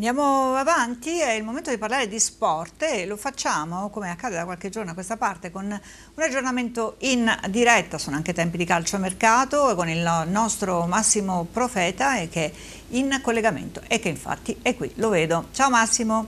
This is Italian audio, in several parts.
Andiamo avanti, è il momento di parlare di sport e lo facciamo, come accade da qualche giorno a questa parte, con un aggiornamento in diretta, sono anche tempi di calcio e mercato, con il nostro Massimo Profeta che è in collegamento e che infatti è qui, lo vedo. Ciao Massimo!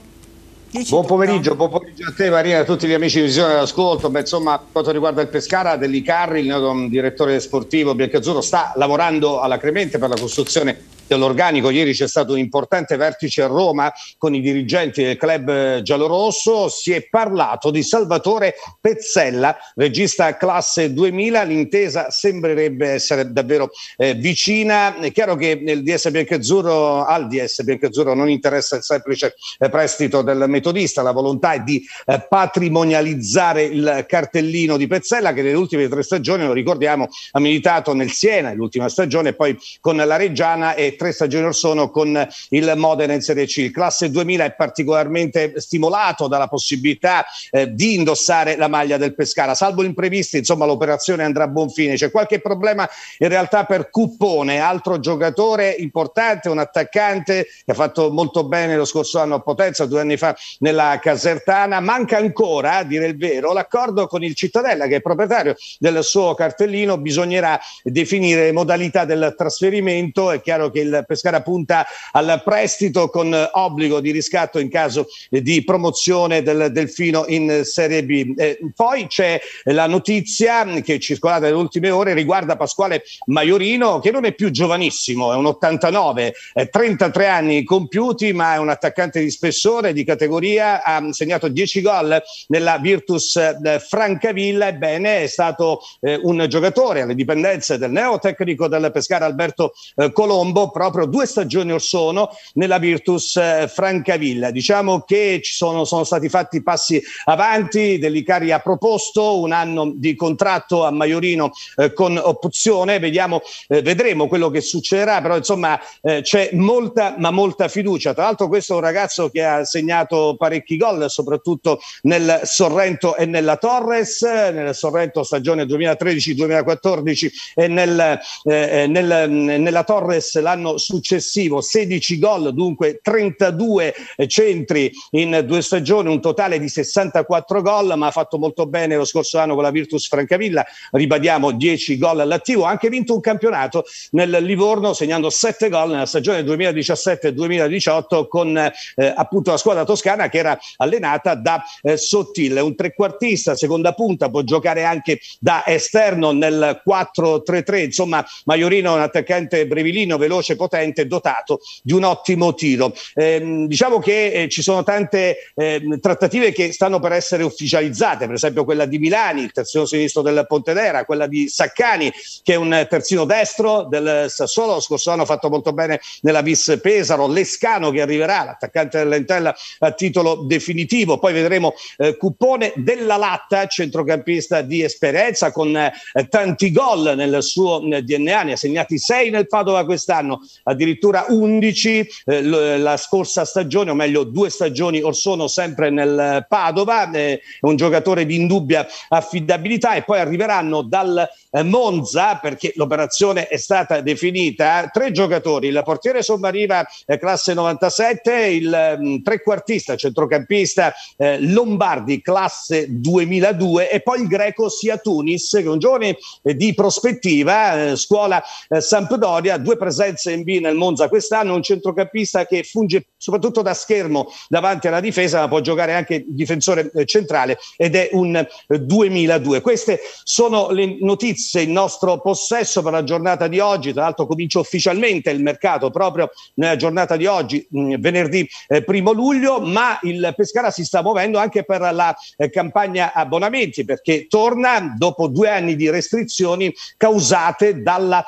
Dici buon pomeriggio, buon pomeriggio a te Maria e a tutti gli amici di visione d'ascolto. insomma, per quanto riguarda il Pescara, Dell'Icarri, il direttore sportivo biancazzurro, sta lavorando alla Cremente per la costruzione dell'organico. Ieri c'è stato un importante vertice a Roma con i dirigenti del club eh, giallorosso. Si è parlato di Salvatore Pezzella, regista classe 2000. L'intesa sembrerebbe essere davvero eh, vicina. È chiaro che nel DS Biancazzurro, al DS Biancazzurro non interessa il semplice eh, prestito del metodista, la volontà è di eh, patrimonializzare il cartellino di Pezzella che nelle ultime tre stagioni, lo ricordiamo, ha militato nel Siena, l'ultima stagione, poi con la Reggiana e tre stagioni or sono con il Modena in Serie C. Il classe 2000 è particolarmente stimolato dalla possibilità eh, di indossare la maglia del Pescara. Salvo imprevisti, insomma, l'operazione andrà a buon fine. C'è qualche problema in realtà per Cuppone, altro giocatore importante, un attaccante che ha fatto molto bene lo scorso anno a Potenza, due anni fa nella Casertana. Manca ancora, a dire il vero, l'accordo con il Cittadella che è proprietario del suo cartellino. Bisognerà definire modalità del trasferimento. È chiaro che il il Pescara punta al prestito con obbligo di riscatto in caso di promozione del Delfino in Serie B. Eh, poi c'è la notizia che è circolata nelle ultime ore riguarda Pasquale Maiorino che non è più giovanissimo, è un 89, è 33 anni compiuti ma è un attaccante di spessore, di categoria, ha segnato 10 gol nella Virtus eh, Francavilla, ebbene è stato eh, un giocatore alle dipendenze del neotecnico del Pescara Alberto eh, Colombo proprio due stagioni or sono nella Virtus eh, Francavilla. Diciamo che ci sono, sono stati fatti passi avanti, Dell'Icari ha proposto un anno di contratto a Maiorino eh, con opzione, Vediamo, eh, vedremo quello che succederà, però insomma eh, c'è molta ma molta fiducia. Tra l'altro questo è un ragazzo che ha segnato parecchi gol, soprattutto nel Sorrento e nella Torres, nel Sorrento stagione 2013-2014 e nel, eh, nel, mm, nella Torres l'anno l'anno successivo, 16 gol, dunque 32 centri in due stagioni, un totale di 64 gol, ma ha fatto molto bene lo scorso anno con la Virtus Francavilla, ribadiamo 10 gol all'attivo, ha anche vinto un campionato nel Livorno segnando 7 gol nella stagione 2017-2018 con eh, appunto la squadra toscana che era allenata da eh, Sottile, un trequartista, seconda punta, può giocare anche da esterno nel 4-3-3, insomma Maiorino è un attaccante brevilino, veloce veloce, potente, dotato di un ottimo tiro. Eh, diciamo che eh, ci sono tante eh, trattative che stanno per essere ufficializzate, per esempio quella di Milani, il terzino sinistro del Pontedera, quella di Saccani, che è un terzino destro del Sassuolo, lo scorso anno ha fatto molto bene nella Vis Pesaro, Lescano che arriverà, l'attaccante dell'Entella a titolo definitivo, poi vedremo eh, Cupone della Latta, centrocampista di esperienza con eh, tanti gol nel suo eh, DNA, ne ha segnati sei nel Padova quest'anno, addirittura 11 eh, la scorsa stagione, o meglio due stagioni or sono sempre nel Padova, è eh, un giocatore di indubbia affidabilità e poi arriveranno dal eh, Monza perché l'operazione è stata definita eh, tre giocatori, il portiere sommariva classe 97, il mh, mm, trequartista centrocampista Lombardi classe 2002 e poi il greco Sia Tunis che è un giovane di prospettiva, scuola Sampdoria, due presenze in B nel Monza quest'anno, un centrocampista che funge soprattutto da schermo davanti alla difesa, ma può giocare anche difensore eh, centrale ed è un 2002. Eh, Queste sono le notizie in nostro possesso per la giornata di oggi, tra l'altro comincia ufficialmente il mercato proprio nella giornata di oggi, mm, venerdì eh, primo luglio, ma il Pescara si sta muovendo anche per la campagna abbonamenti perché torna dopo due anni di restrizioni causate dalla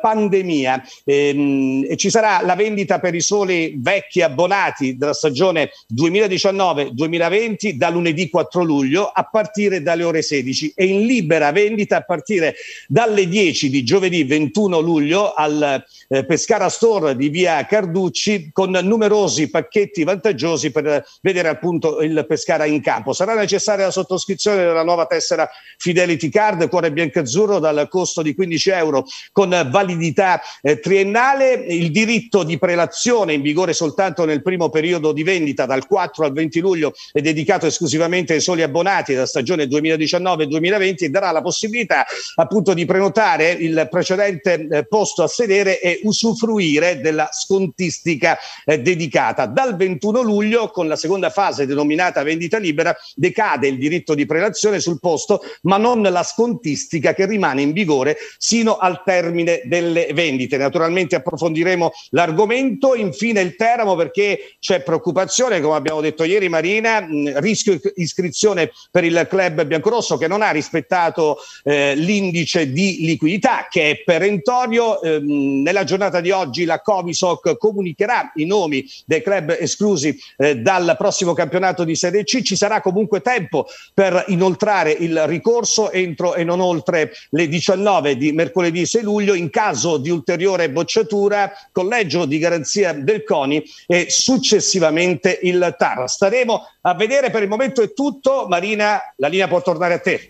pandemia. Ehm, Ehm, e ci sarà la vendita per i soli vecchi abbonati della stagione 2019-2020 da lunedì 4 luglio a partire dalle ore 16 e in libera vendita a partire dalle 10 di giovedì 21 luglio al eh, Pescara Store di via Carducci con numerosi pacchetti vantaggiosi per vedere appunto il Pescara in campo. Sarà necessaria la sottoscrizione della nuova tessera Fidelity Card, cuore bianco azzurro dal costo di 15 euro con validità eh, triennale fiscale, il diritto di prelazione in vigore soltanto nel primo periodo di vendita dal 4 al 20 luglio è dedicato esclusivamente ai soli abbonati della stagione 2019-2020 e darà la possibilità appunto di prenotare il precedente eh, posto a sedere e usufruire della scontistica eh, dedicata. Dal 21 luglio con la seconda fase denominata vendita libera decade il diritto di prelazione sul posto ma non la scontistica che rimane in vigore sino al termine delle vendite. Naturalmente approfondiremo l'argomento. Infine il Teramo perché c'è preoccupazione, come abbiamo detto ieri Marina, rischio iscrizione per il club biancorosso che non ha rispettato eh, l'indice di liquidità che è perentorio. Eh, nella giornata di oggi la Comisoc comunicherà i nomi dei club esclusi eh, dal prossimo campionato di Serie C. Ci sarà comunque tempo per inoltrare il ricorso entro e non oltre le 19 di mercoledì 6 luglio in caso di ulteriore bocciatura addirittura collegio di garanzia del CONI e successivamente il TAR. Staremo a vedere, per il momento è tutto. Marina, la linea può tornare a te.